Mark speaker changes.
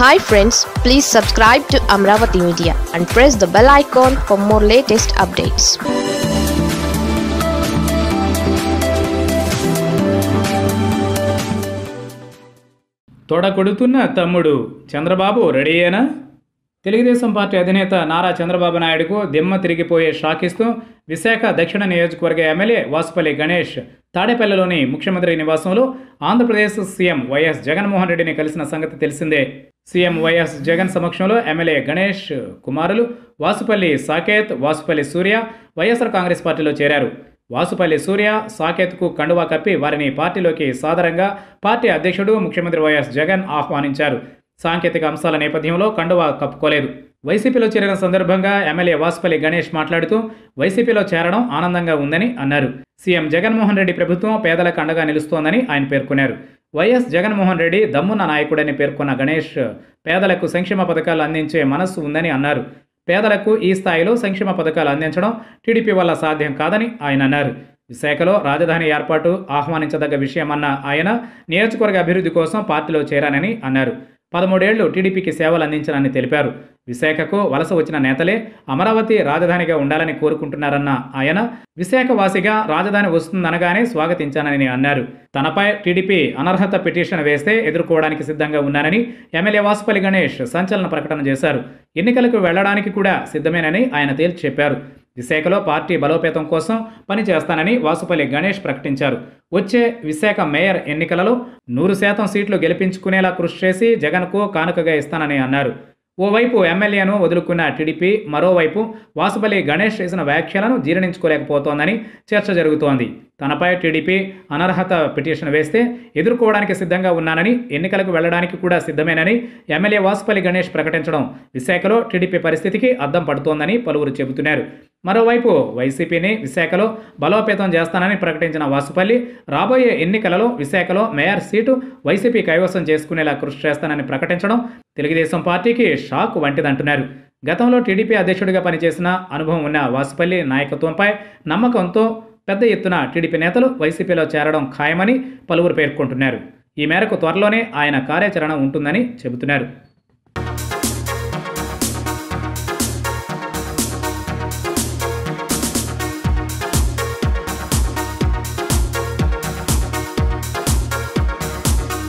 Speaker 1: hi friends please subscribe to Amaravati media and press the bell icon for more latest updates తొడ కొడుతున్న తమ్ముడు Chandrababu రెడీయేనా Telugu Desam party అధినేత నారా చంద్రబాబు నాయుడుకు దిమ్మ తిరిగిపోయే షాకిస్తూ విశాఖ దక్షిణ నియోజకవర్గ ఎమ్మెల్యే వాసుపల్లి గణేష్ తాడేపల్లిలోని ముఖ్యమంత్రి నివాసంలో ఆంధ్రప్రదేశ్ సీఎం వైఎస్ జగన్మోహన్ రెడ్డిని కలిసిన సంగతి తెలిసిందే సీఎం వైఎస్ జగన్ సమక్షంలో ఎమ్మెల్యే గణేష్ కుమారులు వాసుపల్లి సాకేత్ వాసుపల్లి సూర్య వైఎస్ఆర్ కాంగ్రెస్ పార్టీలో చేరారు వాసుపల్లి సూర్య సాకేత్కు కండువా కప్పి వారిని పార్టీలోకి సాధారణంగా పార్టీ అధ్యక్షుడు ముఖ్యమంత్రి వైఎస్ జగన్ ఆహ్వానించారు సాంకేతిక అంశాల నేపథ్యంలో కండువా కప్పుకోలేదు వైసీపీలో చేరిన సందర్భంగా ఎమ్మెల్యే వాసుపల్లి గణేష్ మాట్లాడుతూ వైసీపీలో చేరడం ఆనందంగా ఉందని అన్నారు సీఎం జగన్మోహన్ రెడ్డి ప్రభుత్వం పేదలకు అండగా నిలుస్తోందని ఆయన పేర్కొన్నారు వైఎస్ జగన్మోహన్ రెడ్డి దమ్మున నాయకుడని పేర్కొన్న గణేష్ పేదలకు సంక్షేమ పథకాలు అందించే మనస్సు ఉందని అన్నారు పేదలకు ఈ స్థాయిలో సంక్షేమ పథకాలు అందించడం టీడీపీ వల్ల సాధ్యం కాదని ఆయన అన్నారు విశాఖలో రాజధాని ఏర్పాటు ఆహ్వానించదగ్గ విషయమన్న ఆయన నియోజకవర్గ అభివృద్ధి కోసం పార్టీలో చేరానని అన్నారు పదమూడేళ్లు టీడీపీకి సేవలు అందించారని తెలిపారు విశాఖకు వలస వచ్చిన నేతలే అమరావతి రాజధానిగా ఉండాలని కోరుకుంటున్నారన్న ఆయన విశాఖవాసిగా రాజధాని వస్తుందనగానే స్వాగతించానని అన్నారు తనపై టీడీపీ అనర్హత పిటిషన్ వేస్తే ఎదుర్కోవడానికి సిద్ధంగా ఉన్నానని ఎమ్మెల్యే వాసుపల్లి గణేష్ సంచలన ప్రకటన చేశారు ఎన్నికలకు వెళ్లడానికి కూడా సిద్ధమేనని ఆయన తేల్చి చెప్పారు విశాఖలో పార్టీ బలోపేతం కోసం పనిచేస్తానని వాసుపల్లి గణేష్ ప్రకటించారు వచ్చే విశాఖ మేయర్ ఎన్నికలలో నూరు శాతం సీట్లు గెలిపించుకునేలా కృషి చేసి జగన్కు కానుకగా ఇస్తానని అన్నారు ఓవైపు ఎమ్మెల్యేను వదులుకున్న టీడీపీ మరోవైపు వాసుపల్లి గణేష్ చేసిన వ్యాఖ్యలను జీర్ణించుకోలేకపోతోందని చర్చ జరుగుతోంది తనపై టీడీపీ అనర్హత పిటిషన్ వేస్తే ఎదుర్కోవడానికి సిద్ధంగా ఉన్నానని ఎన్నికలకు వెళ్లడానికి కూడా సిద్ధమేనని ఎమ్మెల్యే వాసుపల్లి గణేష్ ప్రకటించడం విశాఖలో టీడీపీ పరిస్థితికి అద్దం పడుతోందని పలువురు చెబుతున్నారు మరోవైపు వైసీపీని విశాఖలో బలోపేతం చేస్తానని ప్రకటించిన వాసుపల్లి రాబోయే ఎన్నికలలో విశాఖలో మేయర్ సీటు వైసీపీ కైవసం చేసుకునేలా కృషి చేస్తానని ప్రకటించడం తెలుగుదేశం పార్టీకి షాక్ వంటిదంటున్నారు గతంలో టీడీపీ అధ్యక్షుడిగా పనిచేసిన అనుభవం ఉన్న వాసుపల్లి నాయకత్వంపై నమ్మకంతో పెద్ద ఎత్తున టీడీపీ నేతలు వైసీపీలో చేరడం ఖాయమని పలువురు పేర్కొంటున్నారు ఈ మేరకు త్వరలోనే ఆయన కార్యాచరణ ఉంటుందని చెబుతున్నారు